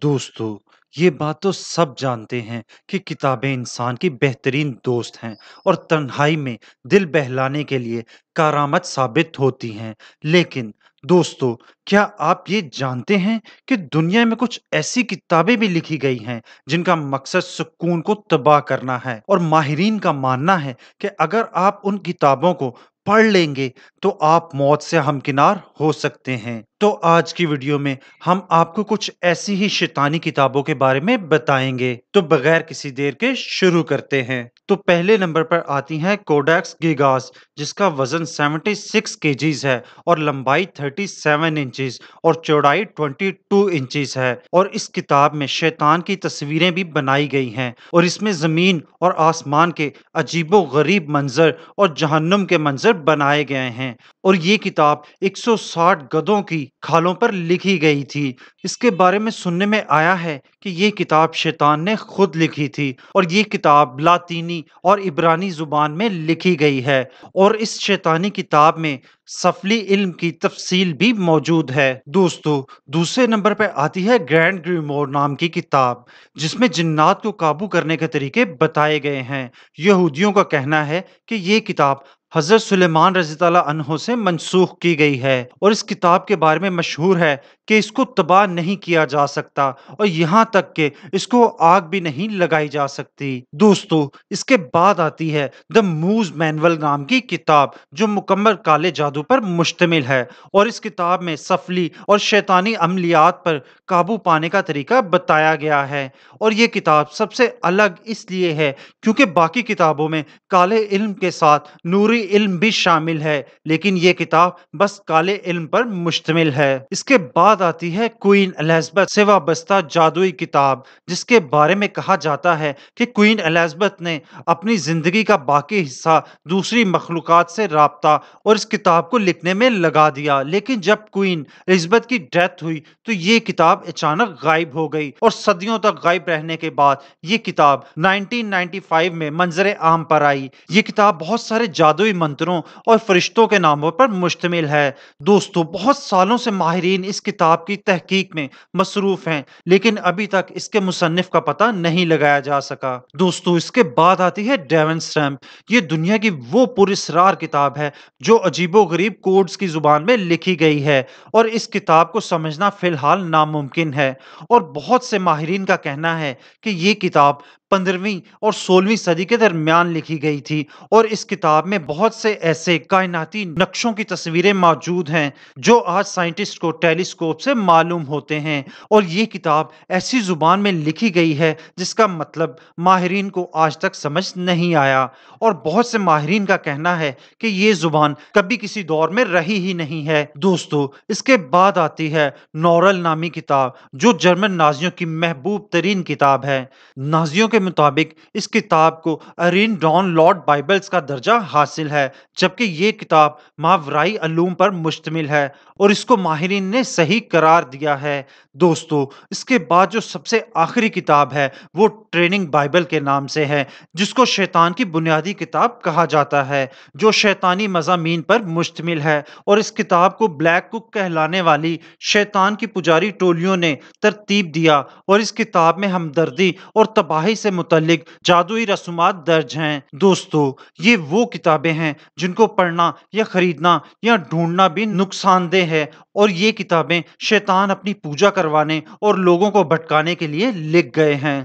दोस्तों, ये बात तो सब जानते हैं कि किताबें इंसान की बेहतरीन दोस्त हैं और तन्हाई में दिल बहलाने के लिए कारामत साबित होती हैं। लेकिन दोस्तों, क्या आप ये जानते हैं कि दुनिया में कुछ ऐसी किताबें भी लिखी गई हैं, जिनका मकसद सुकून को तबाह करना है और माहरीन का मानना है कि अगर आप उन किताबों को पढ़ लेंगे, तो आप मौत से हमकिनार हो सकते हैं। तो आज की वीडियो में हम आपको कुछ ऐसी ही शैतानी किताबों के बारे में बताएंगे तो बगैर किसी देर के शुरू करते हैं तो पहले नंबर पर आती है कोडेक्स गिगास जिसका वजन 76 केजीज है और लंबाई 37 सेवन और चौड़ाई 22 टू है और इस किताब में शैतान की तस्वीरें भी बनाई गई हैं और इसमें ज़मीन और आसमान के अजीबो गरीब मंजर और जहन्नुम के मंजर बनाए गए हैं और ये किताब 160 गधों की खालों पर लिखी गई थी इसके बारे में सुनने में आया है कि ये किताब शैतान ने खुद लिखी थी और ये किताब लातीनी और इब्रानी ज़ुबान में लिखी गई है और इस शैतानी किताब में सफली इल्म की तफसील भी मौजूद है दोस्तों दूसरे नंबर पर आती है ग्रैंड ग्रीमोर नाम की किताब जिसमें जिन्नात को काबू करने के तरीके बताए गए हैं यहूदियों का कहना है कि ये किताब हज़रत सुलेमान रजी तहों से मनसूख की गई है और इस किताब के बारे में मशहूर है कि इसको तबाह नहीं किया जा सकता और यहाँ तक के इसको आग भी नहीं लगाई जा सकती दोस्तों इसके बाद आती है द मूज मैनवल नाम की किताब जो मुकम्मल काले जादू पर मुश्तमिल है और इस किताब में सफली और शैतानी अमलियात पर काबू पाने का तरीका बताया गया है और ये किताब सबसे अलग इसलिए है क्योंकि बाकी किताबों में काले इल्म के साथ नूरी इल्म भी शामिल है लेकिन ये किताब बस काले इल्म पर मुश्तमिल है इसके बाद आती है क्वीन एलिजबेथ से वाबस्ता जादुई किताब जिसके बारे में कहा जाता है कि क्वीन एलिजबेथ ने अपनी जिंदगी का बाकी हिस्सा दूसरी मखलूक से रबता और इस किताब को लिखने में लगा दिया लेकिन जब क्वीन एलिजबेथ की डेथ हुई तो ये किताब अचानक गायब हो गई और सदियों तक गायब रहने के बाद ये किताब 1995 में मंजर आम पर आई ये किताब बहुत सारे जादुई हुई मंत्रों और फरिश्तों के नामों पर मुश्तमिल है दोस्तों बहुत सालों से माहरीन इस किताब की तहकीक में मसरूफ़ हैं लेकिन अभी तक इसके मुसनफ़ का पता नहीं लगाया जा सका दोस्तों इसके बाद आती है डेवन स्टैम्प ये दुनिया की वो पुरस्ार किताब है जो अजीबो गरीब कोड्स की ज़ुबान में लिखी गई है और इस किताब को समझना फ़िलहाल नामुमकिन है और बहुत से माहरीन का कहना है कि ये किताब पंद्रहवीं और सोलहवीं सदी के दरमियान लिखी गई थी और इस किताब में बहुत से ऐसे कायनाती नक्शों की तस्वीरें मौजूद हैं जो आज साइंटिस्ट को टेलीस्कोप से मालूम होते हैं और ये किताब ऐसी ज़ुबान में लिखी गई है जिसका मतलब माहरीन को आज तक समझ नहीं आया और बहुत से माहरीन का कहना है कि ये ज़ुबान कभी किसी दौर में रही ही नहीं है दोस्तों इसके बाद आती है नॉरल नामी किताब जो जर्मन नाजियों की महबूब तरीन किताब है नाजियों के मुताबिक इस किताब को अरिन डॉन लॉर्ड बाइबल्स का दर्जा हासिल है जबकि ये किताब मावराई अलूम पर मुश्तमिल है और इसको माहरीन ने सही करार दिया है दोस्तों इसके बाद जो सबसे आखिरी किताब है वो ट्रेनिंग बाइबल के नाम से है जिसको शैतान की बुनियादी किताब कहा जाता है जो शैतानी मजामी पर मुश्तमिल है और इस किताब को ब्लैक कुक कहलाने वाली शैतान की पुजारी टोलियों ने तरतीब दिया और इस किताब में हमदर्दी और तबाही से मुतलिक जादुई रसूमात दर्ज हैं दोस्तों ये वो किताबें हैं जिनको पढ़ना या ख़रीदना या ढूंढना भी नुकसानदेह है और ये किताबें शैतान अपनी पूजा करवाने और लोगों को भटकाने के लिए लिख गए हैं